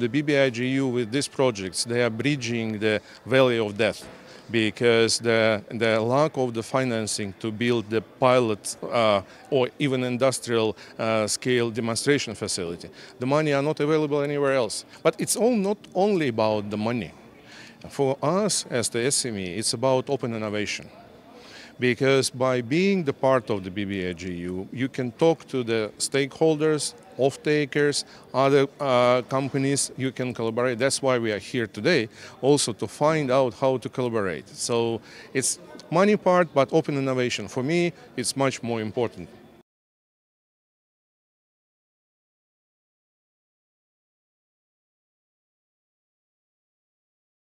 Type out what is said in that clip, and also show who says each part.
Speaker 1: The BBIGU with these projects, they are bridging the valley of death because the, the lack of the financing to build the pilot uh, or even industrial uh, scale demonstration facility. The money are not available anywhere else. But it's all not only about the money. For us as the SME, it's about open innovation because by being the part of the BBAGU, you can talk to the stakeholders, off-takers, other uh, companies, you can collaborate. That's why we are here today, also to find out how to collaborate. So it's money part, but open innovation. For me, it's much more important.